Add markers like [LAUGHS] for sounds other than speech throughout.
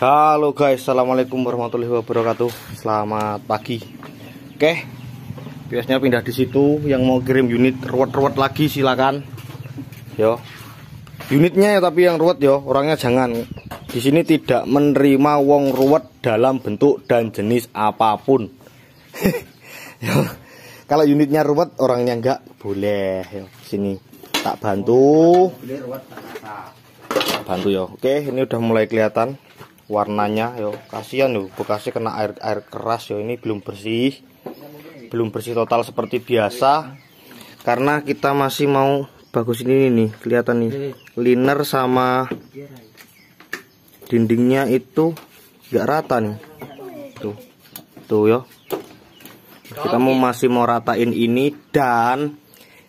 Halo guys, assalamualaikum warahmatullahi wabarakatuh. Selamat pagi. Oke, biasanya pindah di situ. Yang mau kirim unit ruwet-ruwet lagi silakan. Yo, unitnya ya tapi yang ruwet yo. Orangnya jangan. Di sini tidak menerima wong ruwet dalam bentuk dan jenis apapun. [LAUGHS] yo, kalau unitnya ruwet, orangnya enggak boleh. Yo, sini tak bantu. Tak bantu yo. Oke, ini udah mulai kelihatan warnanya yo kasihan yo bekasnya kena air air keras yo ini belum bersih belum bersih total seperti biasa karena kita masih mau bagus ini nih kelihatan nih liner sama dindingnya itu nggak rata nih tuh tuh yo kita mau masih mau ratain ini dan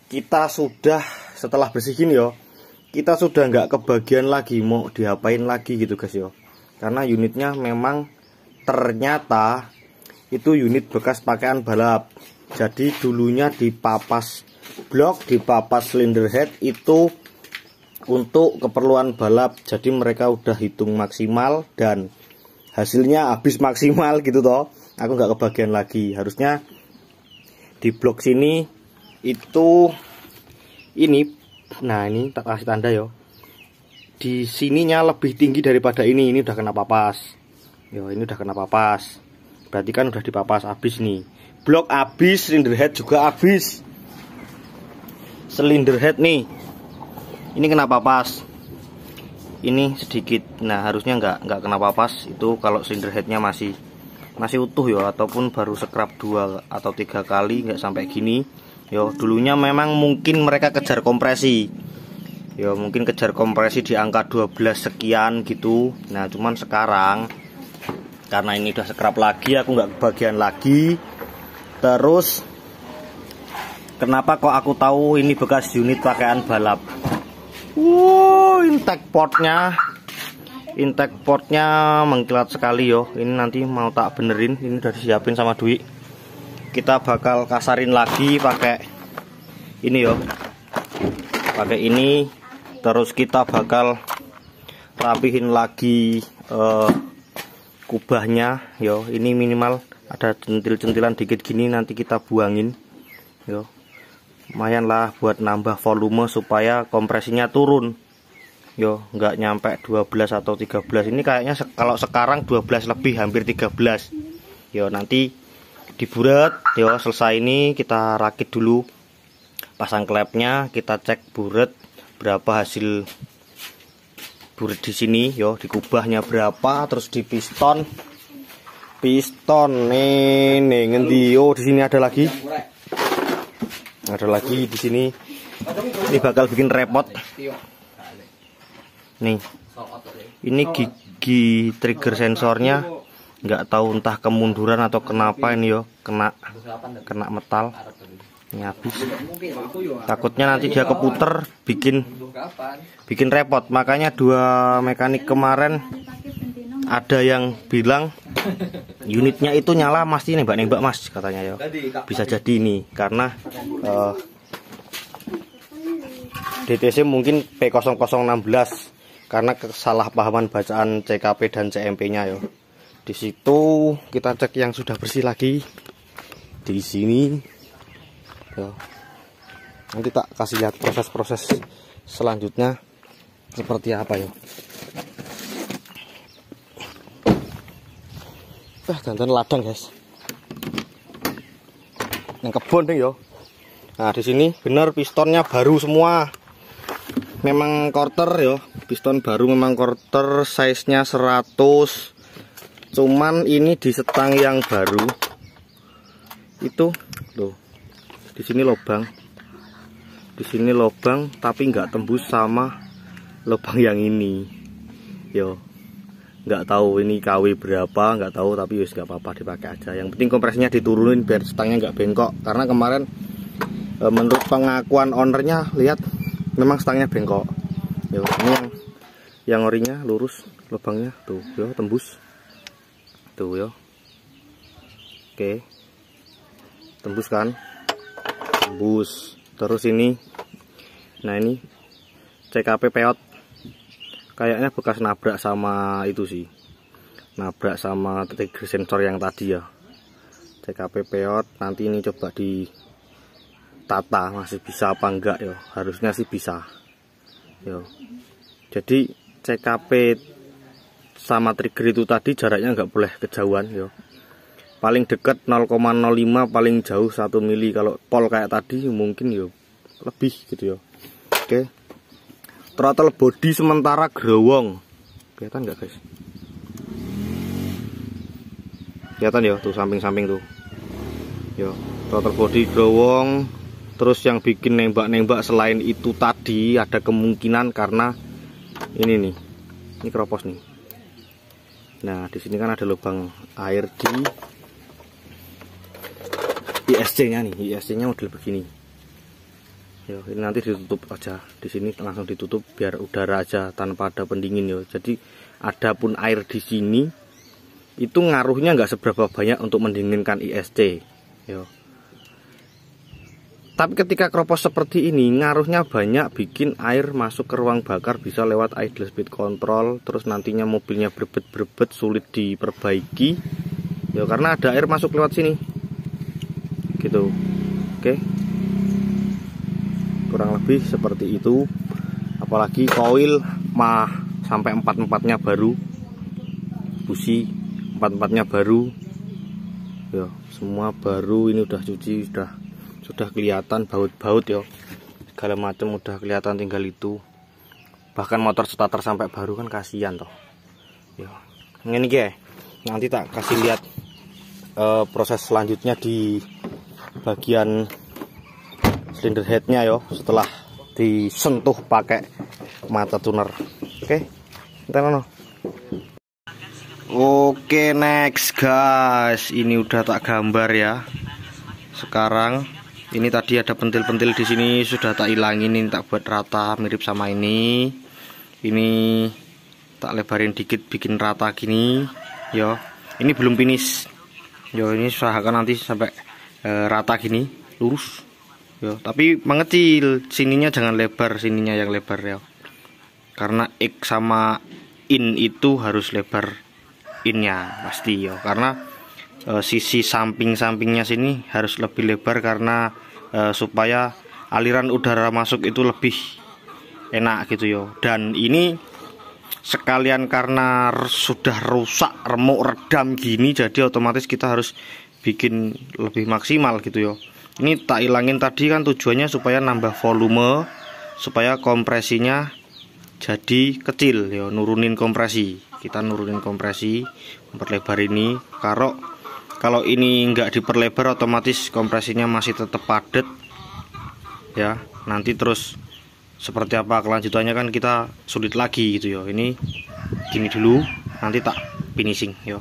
kita sudah setelah bersihin yo kita sudah nggak kebagian lagi mau diapain lagi gitu guys yo karena unitnya memang ternyata itu unit bekas pakaian balap jadi dulunya di papas blok di papas cylinder head itu untuk keperluan balap jadi mereka udah hitung maksimal dan hasilnya habis maksimal gitu toh aku nggak kebagian lagi harusnya di blok sini itu ini nah ini tak kasih tanda yo di sininya lebih tinggi daripada ini ini udah kena papas yo ini udah kena papas berarti kan udah dipapas habis nih blok habis cylinder head juga habis cylinder head nih ini kena papas ini sedikit nah harusnya nggak nggak kena papas itu kalau cylinder headnya masih masih utuh ya ataupun baru sekrap dua atau tiga kali nggak sampai gini yo dulunya memang mungkin mereka kejar kompresi ya mungkin kejar kompresi di angka 12 sekian gitu nah cuman sekarang karena ini udah sekerap lagi aku nggak kebagian lagi terus kenapa kok aku tahu ini bekas unit pakaian balap wow intake portnya intake portnya mengkilat sekali yo ini nanti mau tak benerin ini udah disiapin sama Dwi kita bakal kasarin lagi pakai ini yo pakai ini terus kita bakal rapihin lagi uh, kubahnya yo ini minimal ada centil-centilan dikit gini nanti kita buangin yo lumayan lah buat nambah volume supaya kompresinya turun yo nggak nyampe 12 atau 13 ini kayaknya se kalau sekarang 12 lebih hampir 13 yo nanti diburet yo selesai ini kita rakit dulu pasang klepnya kita cek buret berapa hasil burit di sini yo di kubahnya berapa terus di piston piston ini nih ngendi oh di sini ada lagi ada lagi di sini ini bakal bikin repot nih ini gigi trigger sensornya nggak tahu entah kemunduran atau kenapa ini yo kena kena metal ini habis ah. takutnya nanti dia keputer bikin bikin repot makanya dua mekanik kemarin ada yang bilang [LAUGHS] unitnya itu nyala mas ini mbak nembak mas katanya ya bisa jadi ini karena uh, eh, DTC mungkin P0016 karena kesalahpahaman bacaan CKP dan CMP nya ya di situ kita cek yang sudah bersih lagi di sini tuh nanti tak kasih lihat proses-proses selanjutnya seperti apa ya wah ganteng ladang guys yang kebun nih yo nah di sini benar pistonnya baru semua memang quarter yo piston baru memang quarter size nya 100 cuman ini di setang yang baru itu loh di sini lubang di sini lubang tapi nggak tembus sama lubang yang ini yo nggak tahu ini KW berapa nggak tahu tapi yus nggak apa-apa dipakai aja yang penting kompresnya diturunin biar stangnya nggak bengkok karena kemarin e, menurut pengakuan ownernya lihat memang stangnya bengkok yo ini yang yang orinya lurus lubangnya tuh yo tembus tuh yo oke tembus kan bus terus ini nah ini CKP peot kayaknya bekas nabrak sama itu sih nabrak sama trigger sensor yang tadi ya CKP peot nanti ini coba di tata masih bisa apa enggak ya harusnya sih bisa ya jadi CKP sama trigger itu tadi jaraknya enggak boleh kejauhan ya paling dekat 0,05 paling jauh 1 mili kalau pol kayak tadi mungkin ya lebih gitu ya oke okay. throttle body sementara growong kelihatan nggak guys kelihatan ya tuh samping-samping tuh ya throttle body growong terus yang bikin nembak-nembak selain itu tadi ada kemungkinan karena ini nih ini keropos nih nah di sini kan ada lubang air di ISC nya nih ISC nya model begini ya ini nanti ditutup aja di sini langsung ditutup biar udara aja tanpa ada pendingin ya jadi pun air di sini itu ngaruhnya nggak seberapa banyak untuk mendinginkan ISC ya tapi ketika kropos seperti ini ngaruhnya banyak bikin air masuk ke ruang bakar bisa lewat idle speed control terus nantinya mobilnya berbet-berbet sulit diperbaiki ya karena ada air masuk lewat sini gitu oke kurang lebih seperti itu apalagi koil mah sampai empat-empatnya baru busi empat-empatnya baru ya semua baru ini udah cuci sudah sudah kelihatan baut-baut ya segala macam udah kelihatan tinggal itu bahkan motor starter sampai baru kan kasihan toh ya ini ya nanti tak kasih lihat uh, proses selanjutnya di bagian cylinder headnya yo setelah disentuh pakai mata tuner oke okay? Oke okay, next guys, ini udah tak gambar ya. Sekarang ini tadi ada pentil-pentil di sini sudah tak hilang ini tak buat rata mirip sama ini. Ini tak lebarin dikit bikin rata gini. Yo, ini belum finish. Yo, ini usahakan nanti sampai e, rata gini lurus ya tapi mengecil sininya jangan lebar sininya yang lebar ya karena X sama in itu harus lebar innya pasti ya karena e, sisi samping-sampingnya sini harus lebih lebar karena e, supaya aliran udara masuk itu lebih enak gitu yo dan ini sekalian karena sudah rusak remuk redam gini jadi otomatis kita harus bikin lebih maksimal gitu ya ini tak ilangin tadi kan tujuannya supaya nambah volume supaya kompresinya jadi kecil ya nurunin kompresi kita nurunin kompresi memperlebar ini karo kalau ini enggak diperlebar otomatis kompresinya masih tetap padat ya nanti terus seperti apa kelanjutannya kan kita sulit lagi gitu ya ini gini dulu nanti tak finishing yo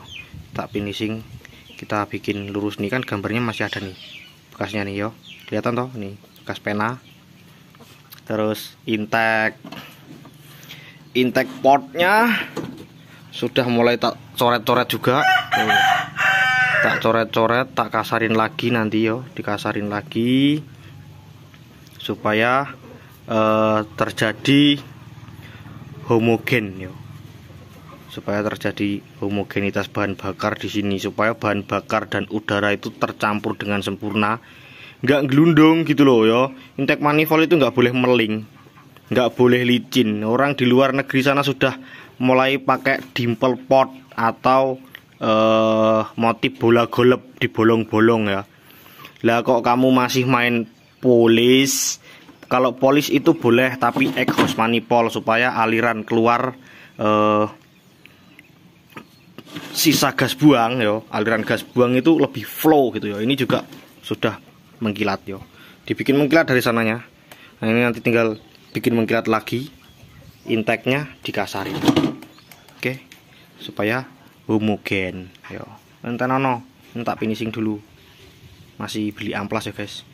tak finishing kita bikin lurus nih kan gambarnya masih ada nih bekasnya nih yo kelihatan toh nih bekas pena terus intake intake portnya sudah mulai tak coret-coret juga Tuh. tak coret-coret tak kasarin lagi nanti yo dikasarin lagi supaya uh, terjadi homogen yo supaya terjadi homogenitas bahan bakar di sini supaya bahan bakar dan udara itu tercampur dengan sempurna nggak gelundung gitu loh ya intake manifold itu nggak boleh meling nggak boleh licin orang di luar negeri sana sudah mulai pakai dimple pot atau uh, eh, motif bola golep di bolong bolong ya lah kok kamu masih main polis kalau polis itu boleh tapi exhaust manifold supaya aliran keluar uh, sisa gas buang yo aliran gas buang itu lebih flow gitu ya ini juga sudah mengkilat yo dibikin mengkilat dari sananya nah ini nanti tinggal bikin mengkilat lagi intake nya dikasari oke supaya homogen yo entah nono entah finishing dulu masih beli amplas ya guys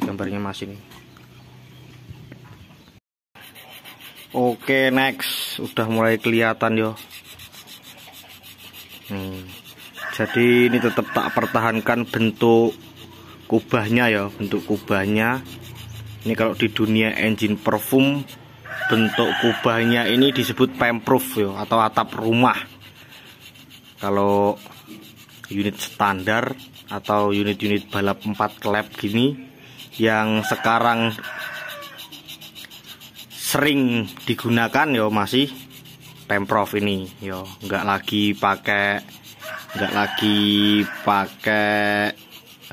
gambarnya masih ini oke next udah mulai kelihatan yo Hmm. Jadi ini tetap tak pertahankan bentuk kubahnya ya, bentuk kubahnya. Ini kalau di dunia engine perfume bentuk kubahnya ini disebut pemproof ya atau atap rumah. Kalau unit standar atau unit-unit balap 4 klep gini yang sekarang sering digunakan ya masih pemprov ini yo nggak lagi pakai nggak lagi pakai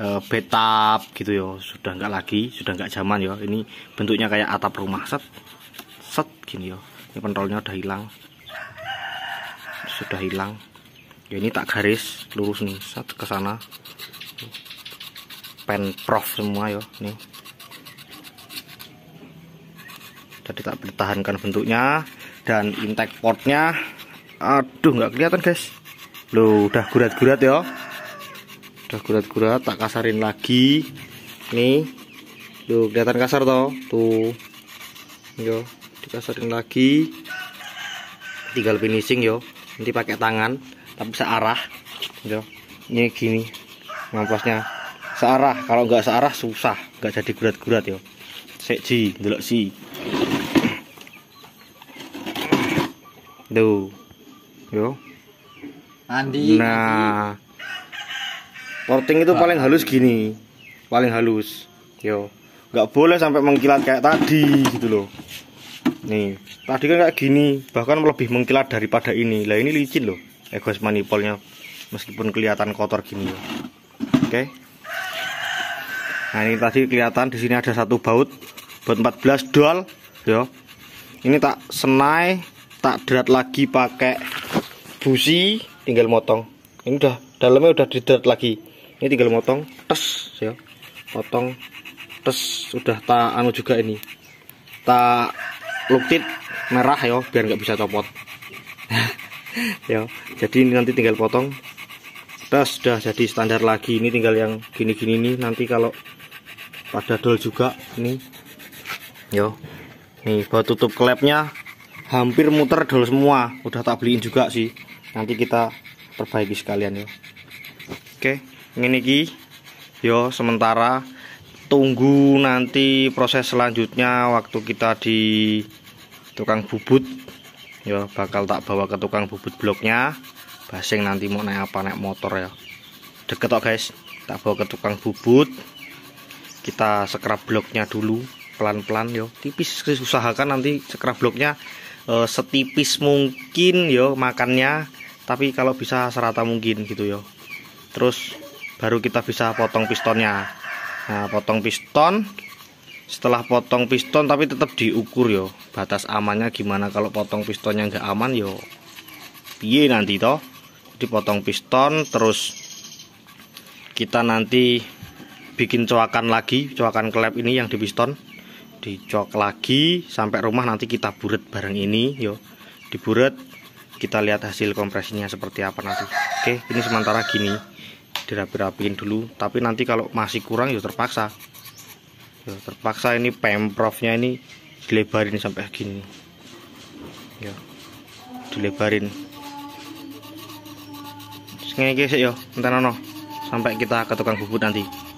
e, eh, betap gitu yo sudah nggak lagi sudah nggak zaman yo ini bentuknya kayak atap rumah set set gini yo ini pentolnya udah hilang sudah hilang ya ini tak garis lurus nih set ke sana pemprov semua yo nih jadi tak bertahankan bentuknya dan intake portnya aduh nggak kelihatan guys loh udah gurat-gurat ya udah gurat-gurat tak kasarin lagi nih loh kelihatan kasar toh tuh yo dikasarin lagi tinggal finishing yo nanti pakai tangan tapi searah yo ini gini ngampasnya searah kalau nggak searah susah nggak jadi gurat-gurat yo seji delok si do, Yo. Andi. Nah. Porting itu paling halus gini. Paling halus. Yo. Nggak boleh sampai mengkilat kayak tadi gitu loh. Nih, tadi kan kayak gini, bahkan lebih mengkilat daripada ini. Lah ini licin loh. Egos manipolnya meskipun kelihatan kotor gini Oke. Okay. Nah, ini tadi kelihatan di sini ada satu baut baut 14 dual ya. Ini tak senai tak derat lagi pakai busi tinggal motong ini udah dalamnya udah diderat lagi ini tinggal motong tes ya potong tes udah tak anu juga ini tak luktit merah ya biar nggak bisa copot [LAUGHS] ya jadi ini nanti tinggal potong tes sudah jadi standar lagi ini tinggal yang gini-gini nih nanti kalau pada dol juga ini, yo ya, ini buat tutup klepnya hampir muter dol semua udah tak beliin juga sih nanti kita perbaiki sekalian ya oke ini ki yo sementara tunggu nanti proses selanjutnya waktu kita di tukang bubut ya bakal tak bawa ke tukang bubut bloknya basing nanti mau naik apa naik motor ya deket kok guys tak bawa ke tukang bubut kita sekrap bloknya dulu pelan-pelan yo tipis usahakan nanti sekrap bloknya uh, setipis mungkin yo makannya tapi kalau bisa serata mungkin gitu yo terus baru kita bisa potong pistonnya nah potong piston setelah potong piston tapi tetap diukur yo batas amannya gimana kalau potong pistonnya nggak aman yo piye nanti toh dipotong piston terus kita nanti bikin coakan lagi coakan klep ini yang di piston dicok lagi sampai rumah nanti kita buret bareng ini yo diburet kita lihat hasil kompresinya seperti apa nanti oke ini sementara gini dirapi-rapiin dulu tapi nanti kalau masih kurang ya terpaksa yuk, terpaksa ini pemprovnya ini dilebarin sampai gini ya dilebarin sengaja sih yo entar sampai kita ke tukang bubut nanti